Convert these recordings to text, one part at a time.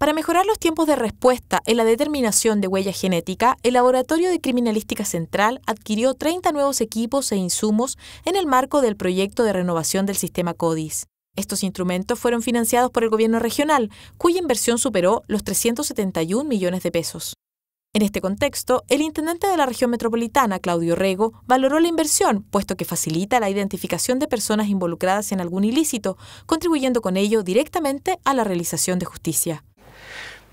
Para mejorar los tiempos de respuesta en la determinación de huella genética, el Laboratorio de Criminalística Central adquirió 30 nuevos equipos e insumos en el marco del proyecto de renovación del sistema CODIS. Estos instrumentos fueron financiados por el gobierno regional, cuya inversión superó los 371 millones de pesos. En este contexto, el intendente de la región metropolitana, Claudio Rego, valoró la inversión, puesto que facilita la identificación de personas involucradas en algún ilícito, contribuyendo con ello directamente a la realización de justicia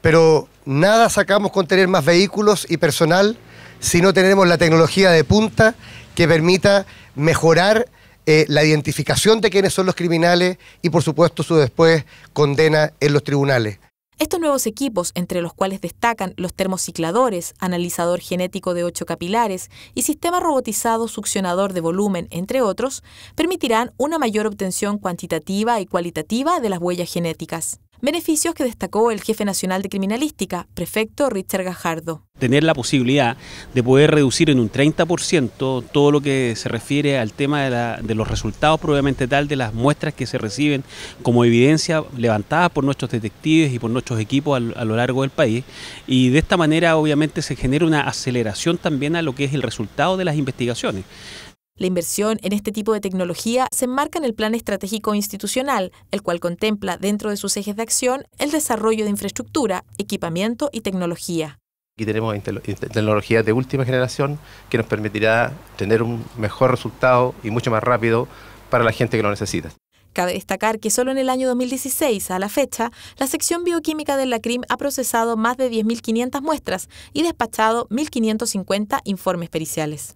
pero nada sacamos con tener más vehículos y personal si no tenemos la tecnología de punta que permita mejorar eh, la identificación de quiénes son los criminales y por supuesto su después condena en los tribunales. Estos nuevos equipos, entre los cuales destacan los termocicladores, analizador genético de ocho capilares y sistema robotizado succionador de volumen, entre otros, permitirán una mayor obtención cuantitativa y cualitativa de las huellas genéticas beneficios que destacó el jefe nacional de criminalística, prefecto Richard Gajardo. Tener la posibilidad de poder reducir en un 30% todo lo que se refiere al tema de, los resultados probablemente tal de las muestras que se reciben como evidencia levantada por nuestros detectives y por nuestros equipos a lo largo del país. Y de esta manera obviamente se genera una aceleración también a lo que es el resultado de las investigaciones. La inversión en este tipo de tecnología se enmarca en el Plan Estratégico Institucional, el cual contempla dentro de sus ejes de acción el desarrollo de infraestructura, equipamiento y tecnología. Aquí tenemos tecnología de última generación que nos permitirá tener un mejor resultado y mucho más rápido para la gente que lo necesita. Cabe destacar que solo en el año 2016, a la fecha, la sección bioquímica de la CRIM ha procesado más de 10.500 muestras y despachado 1.550 informes periciales.